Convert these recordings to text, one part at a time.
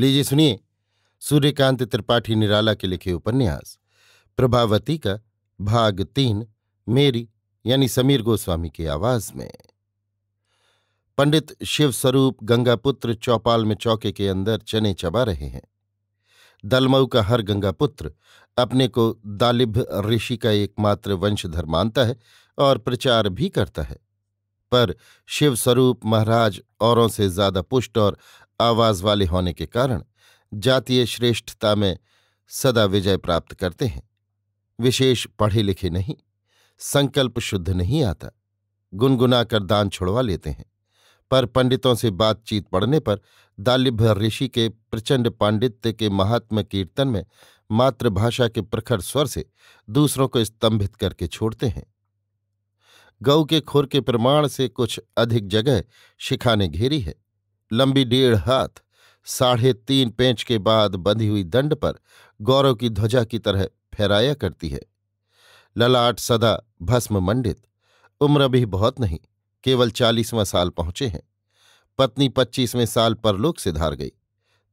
लीजिए सुनिए सूर्यकांत त्रिपाठी निराला के लिखे उपन्यास प्रभावती का भाग तीन मेरी यानी समीर गोस्वामी की आवाज में पंडित शिवस्वरूप गंगापुत्र चौपाल में चौके के अंदर चने चबा रहे हैं दलमऊ का हर गंगापुत्र अपने को दालिभ ऋषि का एकमात्र वंशधर मानता है और प्रचार भी करता है पर शिवस्वरूप महाराज औरों से ज्यादा पुष्ट और आवाज वाले होने के कारण जातीय श्रेष्ठता में सदा विजय प्राप्त करते हैं विशेष पढ़े लिखे नहीं संकल्प शुद्ध नहीं आता गुनगुना कर दान छुड़वा लेते हैं पर पंडितों से बातचीत पढ़ने पर दालिभ्य ऋषि के प्रचंड पांडित्य के महात्म कीर्तन में मातृभाषा के प्रखर स्वर से दूसरों को स्तंभित करके छोड़ते हैं गऊ के खुर के प्रमाण से कुछ अधिक जगह शिखाने घेरी है लंबी डेढ़ हाथ साढ़े तीन पेंच के बाद बंधी हुई दंड पर गौरव की ध्वजा की तरह फहराया करती है ललाट सदा भस्म मंडित उम्र भी बहुत नहीं केवल चालीसवां साल पहुंचे हैं पत्नी पच्चीसवें साल परलोक से धार गई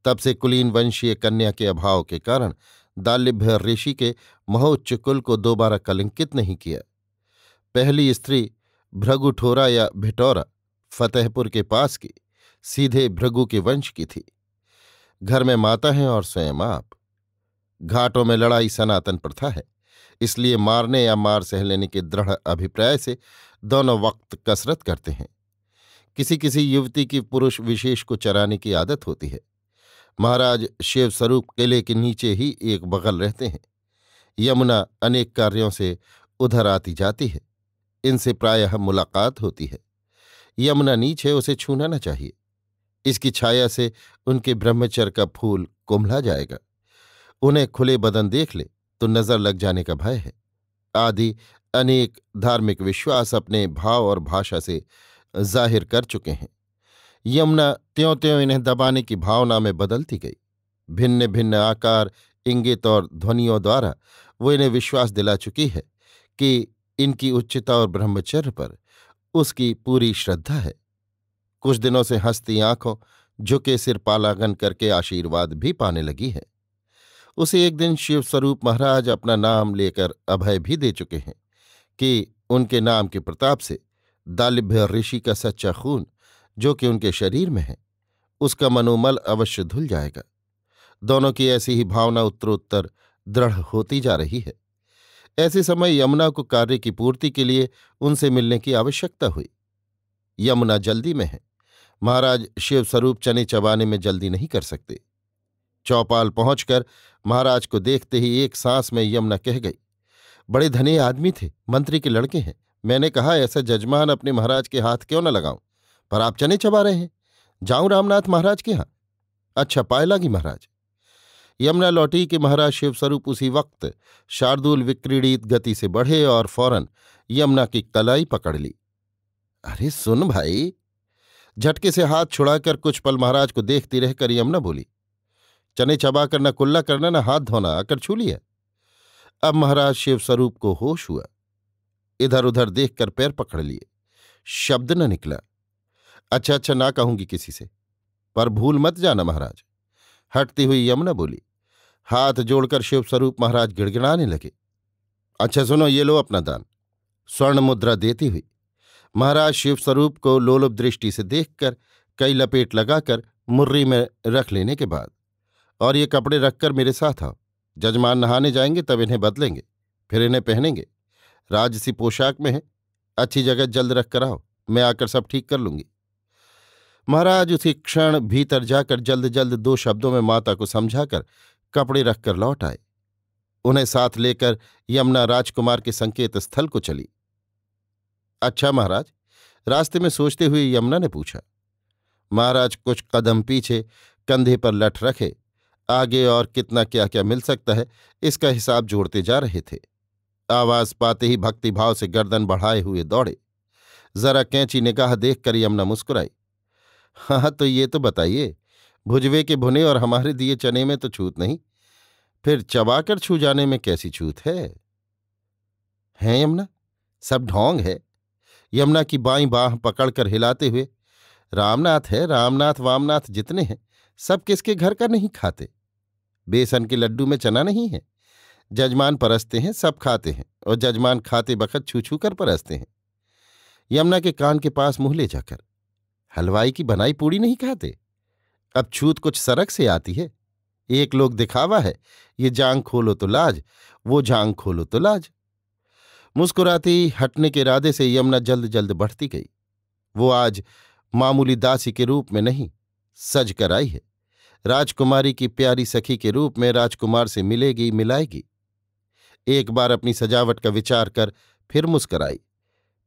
तब से कुलीन वंशीय कन्या के अभाव के कारण दालिभ्य ऋषि के महोच्च कुल को दोबारा कलंकित नहीं किया पहली स्त्री भ्रगुठोरा या भिटौरा फतेहपुर के पास की सीधे भृगु के वंश की थी घर में माता हैं और स्वयं आप घाटों में लड़ाई सनातन प्रथा है इसलिए मारने या मार सह लेने के दृढ़ अभिप्राय से दोनों वक्त कसरत करते हैं किसी किसी युवती की पुरुष विशेष को चराने की आदत होती है महाराज शिवस्वरूप किले के नीचे ही एक बगल रहते हैं यमुना अनेक कार्यों से उधर आती जाती है इनसे प्रायः मुलाकात होती है यमुना नीच है उसे छूना न चाहिए इसकी छाया से उनके ब्रह्मचर्य का फूल कुंभला जाएगा उन्हें खुले बदन देख ले तो नजर लग जाने का भय है आदि अनेक धार्मिक विश्वास अपने भाव और भाषा से जाहिर कर चुके हैं यमुना त्यों त्यों इन्हें दबाने की भावना में बदलती गई भिन्न भिन्न आकार इंगित और ध्वनियों द्वारा वो इन्हें विश्वास दिला चुकी है कि इनकी उच्चता और ब्रह्मचर्य पर उसकी पूरी श्रद्धा है कुछ दिनों से हंसती आंखों झुके सिर पालागन करके आशीर्वाद भी पाने लगी है उसे एक दिन शिवस्वरूप महाराज अपना नाम लेकर अभय भी दे चुके हैं कि उनके नाम के प्रताप से दालिभ्य ऋषि का सच्चा खून जो कि उनके शरीर में है उसका मनोमल अवश्य धुल जाएगा दोनों की ऐसी ही भावना उत्तरोत्तर दृढ़ होती जा रही है ऐसे समय यमुना को कार्य की पूर्ति के लिए उनसे मिलने की आवश्यकता हुई यमुना जल्दी में है महाराज शिवस्वरूप चने चबाने में जल्दी नहीं कर सकते चौपाल पहुंचकर महाराज को देखते ही एक सांस में यमुना कह गई बड़े धने आदमी थे मंत्री के लड़के हैं मैंने कहा ऐसा जजमान अपने महाराज के हाथ क्यों न लगाऊं पर आप चने चबा रहे हैं जाऊं रामनाथ महाराज के यहाँ अच्छा पाए लागी महाराज यमुना लौटी कि महाराज शिवस्वरूप उसी वक्त शार्दुल विक्रीड़ित गति से बढ़े और फौरन यमुना की कलाई पकड़ ली अरे सुन भाई झटके से हाथ छुड़ाकर कुछ पल महाराज को देखती रहकर यमुना बोली चने चबाकर न कुल्ला करना न हाथ धोना आकर छू लिया अब महाराज शिव स्वरूप को होश हुआ इधर उधर देखकर पैर पकड़ लिए शब्द न निकला अच्छा अच्छा ना कहूंगी किसी से पर भूल मत जाना महाराज हटती हुई यमुना बोली हाथ जोड़कर शिवस्वरूप महाराज गिड़गिड़ाने लगे अच्छा सुनो ये लो अपना दान स्वर्ण मुद्रा देती हुई महाराज शिवस्वरूप को लोलप दृष्टि से देखकर कई लपेट लगाकर मुर्री में रख लेने के बाद और ये कपड़े रखकर मेरे साथ आओ जजमान नहाने जाएंगे तब इन्हें बदलेंगे फिर इन्हें पहनेंगे राजसी पोशाक में है अच्छी जगह जल्द रख कर आओ मैं आकर सब ठीक कर लूंगी महाराज उसी क्षण भीतर जाकर जल्द जल्द दो शब्दों में माता को समझाकर कपड़े रखकर लौट आए उन्हें साथ लेकर यमुना राजकुमार के संकेत स्थल को चली अच्छा महाराज रास्ते में सोचते हुए यमुना ने पूछा महाराज कुछ कदम पीछे कंधे पर लठ रखे आगे और कितना क्या क्या मिल सकता है इसका हिसाब जोड़ते जा रहे थे आवाज पाते ही भक्तिभाव से गर्दन बढ़ाए हुए दौड़े जरा कैंची निगाह देख कर यमुना मुस्कुराई हाँ तो ये तो बताइए भुजवे के भुने और हमारे दिए चने में तो छूत नहीं फिर चबाकर छू जाने में कैसी छूत है हैं यमुना सब ढोंग है यमुना की बाई बाह पकड़कर हिलाते हुए रामनाथ है रामनाथ वामनाथ जितने हैं सब किसके घर का नहीं खाते बेसन के लड्डू में चना नहीं है जजमान परसते हैं सब खाते हैं और जजमान खाते बखत छू छू कर परसते हैं यमुना के कान के पास मुंह ले जाकर हलवाई की बनाई पूड़ी नहीं खाते अब छूत कुछ सरक से आती है एक लोग दिखावा है ये जांग खोलो तो लाज वो जांग खोलो तो लाज मुस्कुराती हटने के इरादे से यमुना जल्द जल्द बढ़ती गई वो आज मामूली दासी के रूप में नहीं सज कर आई है राजकुमारी की प्यारी सखी के रूप में राजकुमार से मिलेगी मिलाएगी एक बार अपनी सजावट का विचार कर फिर मुस्कराई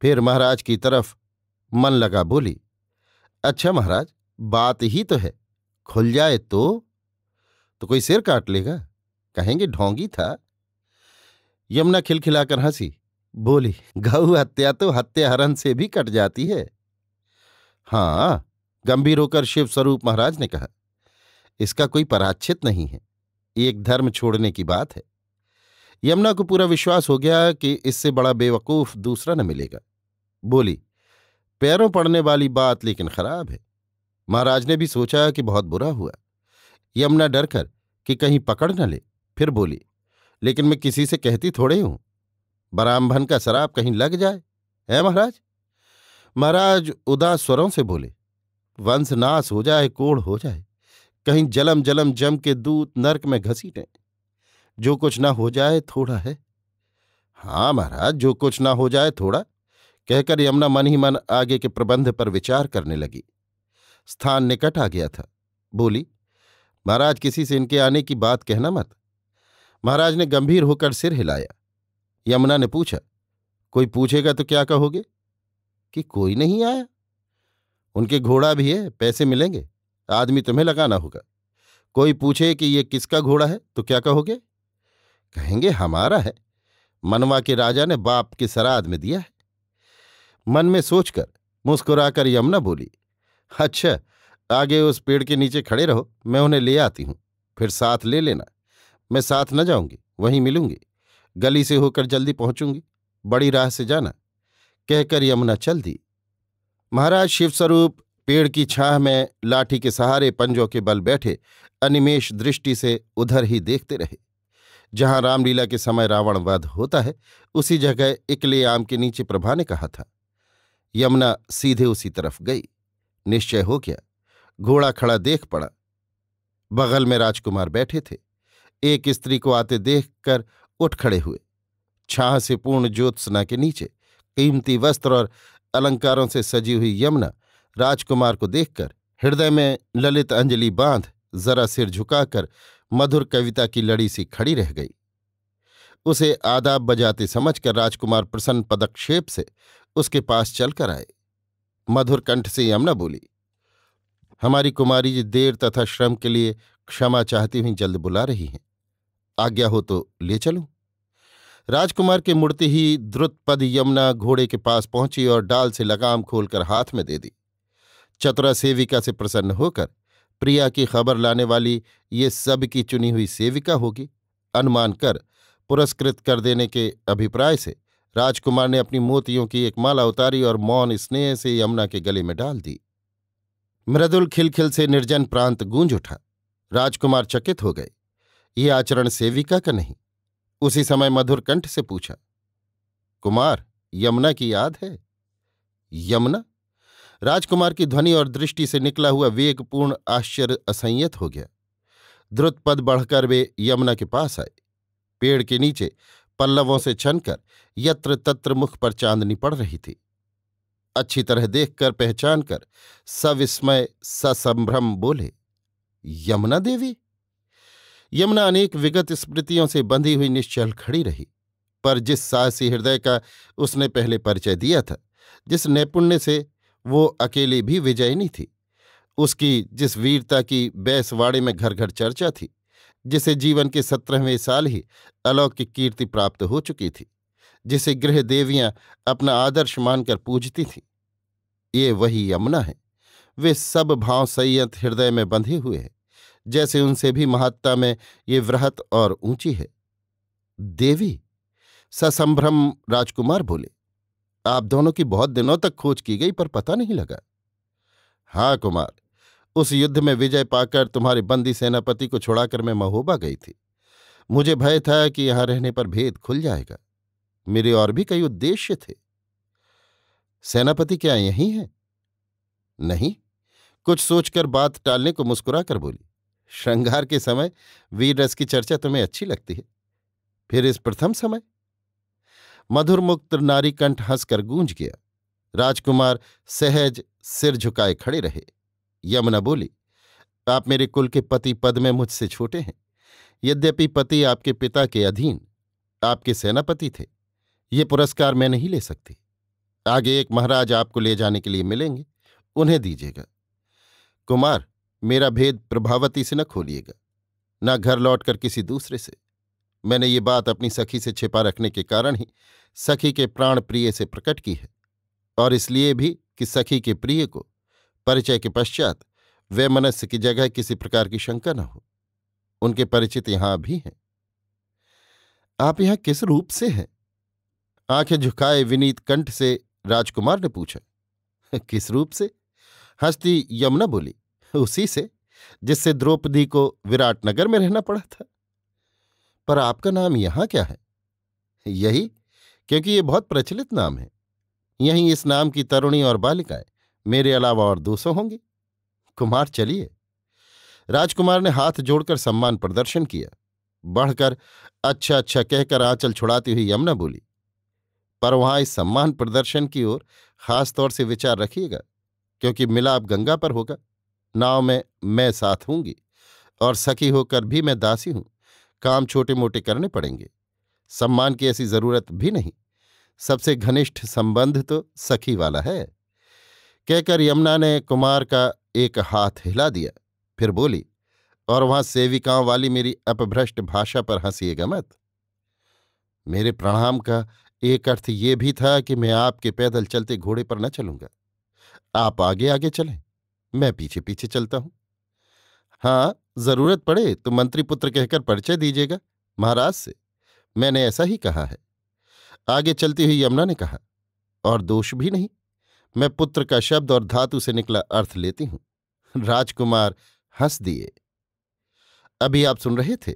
फिर महाराज की तरफ मन लगा बोली अच्छा महाराज बात ही तो है खुल जाए तो तो कोई सिर काट लेगा कहेंगे ढोंगी था यमुना खिलखिलाकर हंसी बोली गऊ हत्या तो हत्या हरण से भी कट जाती है हाँ गंभीर होकर शिव स्वरूप महाराज ने कहा इसका कोई पराच्छित नहीं है एक धर्म छोड़ने की बात है यमुना को पूरा विश्वास हो गया कि इससे बड़ा बेवकूफ दूसरा न मिलेगा बोली पैरों पड़ने वाली बात लेकिन खराब है महाराज ने भी सोचा कि बहुत बुरा हुआ यमुना डरकर कि कहीं पकड़ न ले फिर बोली लेकिन मैं किसी से कहती थोड़े हूं बराम्भन का शराब कहीं लग जाए है महाराज महाराज उदास स्वरों से बोले वंश नाश हो जाए कोढ़ हो जाए कहीं जलम जलम जम के दूत नरक में घसीटें जो कुछ ना हो जाए थोड़ा है हाँ महाराज जो कुछ ना हो जाए थोड़ा कहकर यमुना मन ही मन आगे के प्रबंध पर विचार करने लगी स्थान निकट आ गया था बोली महाराज किसी से इनके आने की बात कहना मत महाराज ने गंभीर होकर सिर हिलाया यमुना ने पूछा कोई पूछेगा तो क्या कहोगे कि कोई नहीं आया उनके घोड़ा भी है पैसे मिलेंगे आदमी तुम्हें लगाना होगा कोई पूछे कि ये किसका घोड़ा है तो क्या कहोगे कहेंगे हमारा है मनवा के राजा ने बाप के सराद में दिया है मन में सोचकर मुस्कुराकर यमुना बोली अच्छा आगे उस पेड़ के नीचे खड़े रहो मैं उन्हें ले आती हूं फिर साथ ले लेना मैं साथ न जाऊंगी वहीं मिलूंगी गली से होकर जल्दी पहुंचूंगी बड़ी राह से जाना कहकर यमुना चल दी महाराज शिवस्वरूप पेड़ की छाह में लाठी के सहारे पंजों के बल बैठे अनिमेश दृष्टि से उधर ही देखते रहे जहां रामलीला के समय रावण वध होता है उसी जगह इकले आम के नीचे प्रभा ने कहा था यमुना सीधे उसी तरफ गई निश्चय हो गया घोड़ा खड़ा देख पड़ा बगल में राजकुमार बैठे थे एक स्त्री को आते देखकर उठ खड़े हुए छाह से पूर्ण ज्योत्सना के नीचे कीमती वस्त्र और अलंकारों से सजी हुई यमुना राजकुमार को देखकर हृदय में ललित अंजलि बांध जरा सिर झुकाकर मधुर कविता की लड़ी सी खड़ी रह गई उसे आदाब बजाते समझकर राजकुमार प्रसन्न पदक्षेप से उसके पास चलकर आए मधुर कंठ से यमुना बोली हमारी कुमारी जी देर तथा श्रम के लिए क्षमा चाहती हुई जल्द बुला रही हैं आज्ञा हो तो ले चलूं राजकुमार के मुड़ते ही द्रुतपद यमुना घोड़े के पास पहुंची और डाल से लगाम खोलकर हाथ में दे दी चतुरा सेविका से प्रसन्न होकर प्रिया की खबर लाने वाली ये सब की चुनी हुई सेविका होगी अनुमान कर पुरस्कृत कर देने के अभिप्राय से राजकुमार ने अपनी मोतियों की एक माला उतारी और मौन स्नेह से यमुना के गले में डाल दी मृदुल खिलखिल से निर्जन प्रांत गूंज उठा राजकुमार चकित हो गए ये आचरण सेविका का नहीं उसी समय मधुर कंठ से पूछा कुमार यमुना की याद है यमुना राजकुमार की ध्वनि और दृष्टि से निकला हुआ वेगपूर्ण आश्चर्य असंयत हो गया द्रुतपद बढ़कर वे यमुना के पास आए पेड़ के नीचे पल्लवों से छनकर यत्र तत्र मुख पर चांदनी पड़ रही थी अच्छी तरह देखकर पहचान कर सविस्मय ससंभ्रम बोले यमुना देवी यमुना अनेक विगत स्मृतियों से बंधी हुई निश्चल खड़ी रही पर जिस साहसी हृदय का उसने पहले परिचय दिया था जिस नैपुण्य से वो अकेली भी विजयनी थी उसकी जिस वीरता की बैसवाड़े में घर घर चर्चा थी जिसे जीवन के सत्रहवें साल ही अलौकिक कीर्ति प्राप्त हो चुकी थी जिसे गृह देवियां अपना आदर्श मानकर पूजती थीं ये वही यमुना है वे सब भाव संयत हृदय में बंधे हुए हैं जैसे उनसे भी महत्ता में ये वृहत और ऊंची है देवी ससंभ्रम राजकुमार बोले आप दोनों की बहुत दिनों तक खोज की गई पर पता नहीं लगा हाँ कुमार उस युद्ध में विजय पाकर तुम्हारे बंदी सेनापति को छुड़ाकर मैं महोबा गई थी मुझे भय था कि यहां रहने पर भेद खुल जाएगा मेरे और भी कई उद्देश्य थे सेनापति क्या यही है नहीं कुछ सोचकर बात टालने को मुस्कुराकर बोली श्रृंगार के समय वीर रस की चर्चा तुम्हें अच्छी लगती है फिर इस प्रथम समय मधुरमुक्त नारी कंठ हंसकर गूंज गया राजकुमार सहज सिर झुकाए खड़े रहे यमुना बोली आप मेरे कुल के पति पद में मुझसे छोटे हैं यद्यपि पति आपके पिता के अधीन आपके सेनापति थे ये पुरस्कार मैं नहीं ले सकती आगे एक महाराज आपको ले जाने के लिए मिलेंगे उन्हें दीजिएगा कुमार मेरा भेद प्रभावती से न खोलिएगा ना घर लौटकर किसी दूसरे से मैंने ये बात अपनी सखी से छिपा रखने के कारण ही सखी के प्राण प्रिय से प्रकट की है और इसलिए भी कि सखी के प्रिय को परिचय के पश्चात वे मनस्य की जगह किसी प्रकार की शंका न हो उनके परिचित यहां भी हैं आप यहां किस रूप से हैं आंखें झुकाए विनीत कंठ से राजकुमार ने पूछा किस रूप से हस्ती यमुना बोली उसी से जिससे द्रौपदी को विराटनगर में रहना पड़ा था पर आपका नाम यहां क्या है यही क्योंकि ये बहुत प्रचलित नाम है यहीं इस नाम की तरुणी और बालिकाएं मेरे अलावा और दूसरों होंगी कुमार चलिए राजकुमार ने हाथ जोड़कर सम्मान प्रदर्शन किया बढ़कर अच्छा अच्छा कहकर आंचल छुड़ाती हुई यमुना बोली पर वहां इस सम्मान प्रदर्शन की ओर खास तौर से विचार रखिएगा क्योंकि मिलाप गंगा पर होगा नाव में मैं साथ हूंगी और सखी होकर भी मैं दासी हूं काम छोटे मोटे करने पड़ेंगे सम्मान की ऐसी जरूरत भी नहीं सबसे घनिष्ठ संबंध तो सखी वाला है कहकर यमुना ने कुमार का एक हाथ हिला दिया फिर बोली और वहां सेविकाओं वाली मेरी अपभ्रष्ट भाषा पर हंसी गमत मेरे प्रणाम का एक अर्थ ये भी था कि मैं आपके पैदल चलते घोड़े पर न चलूंगा आप आगे आगे चलें मैं पीछे पीछे चलता हूं हाँ जरूरत पड़े तो मंत्री पुत्र कहकर परिचय दीजिएगा महाराज से मैंने ऐसा ही कहा है आगे चलती हुई यमुना ने कहा और दोष भी नहीं मैं पुत्र का शब्द और धातु से निकला अर्थ लेती हूं राजकुमार हंस दिए अभी आप सुन रहे थे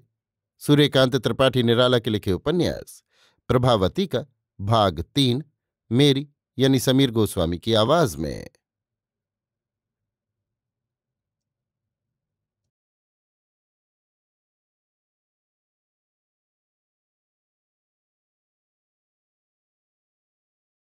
सूर्यकांत त्रिपाठी निराला के लिखे उपन्यास प्रभावती का भाग तीन मेरी यानी समीर गोस्वामी की आवाज में